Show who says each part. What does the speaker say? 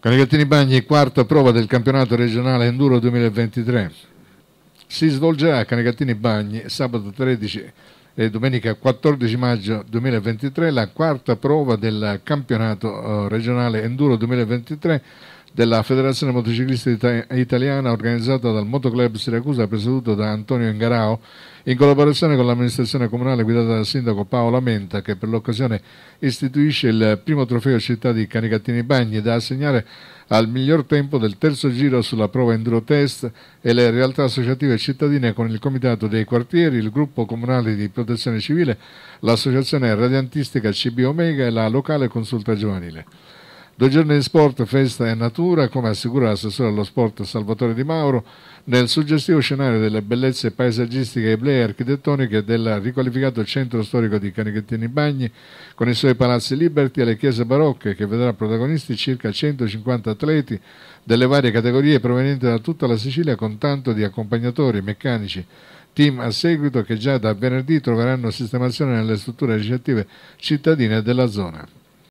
Speaker 1: Canicattini Bagni, quarta prova del campionato regionale Enduro 2023. Si svolgerà a Canicattini Bagni sabato 13 e domenica 14 maggio 2023 la quarta prova del campionato eh, regionale Enduro 2023 della Federazione Motociclista Ita Italiana organizzata dal Motoclub Siracusa presieduto da Antonio Ingarao in collaborazione con l'amministrazione comunale guidata dal sindaco Paolo Menta che per l'occasione istituisce il primo trofeo città di Canicattini Bagni da assegnare al miglior tempo del terzo giro sulla prova Enduro Test e le realtà associative cittadine con il Comitato dei Quartieri, il Gruppo Comunale di Protezione Civile, l'Associazione Radiantistica CB Omega e la locale consulta giovanile. Due giorni di sport, festa e natura, come assicura l'assessore allo sport Salvatore Di Mauro, nel suggestivo scenario delle bellezze paesaggistiche, eblei e architettoniche del riqualificato centro storico di Canichettini Bagni, con i suoi palazzi liberti e le chiese barocche, che vedrà protagonisti circa 150 atleti delle varie categorie provenienti da tutta la Sicilia, con tanto di accompagnatori, meccanici, team a seguito che già da venerdì troveranno sistemazione nelle strutture ricettive cittadine della zona.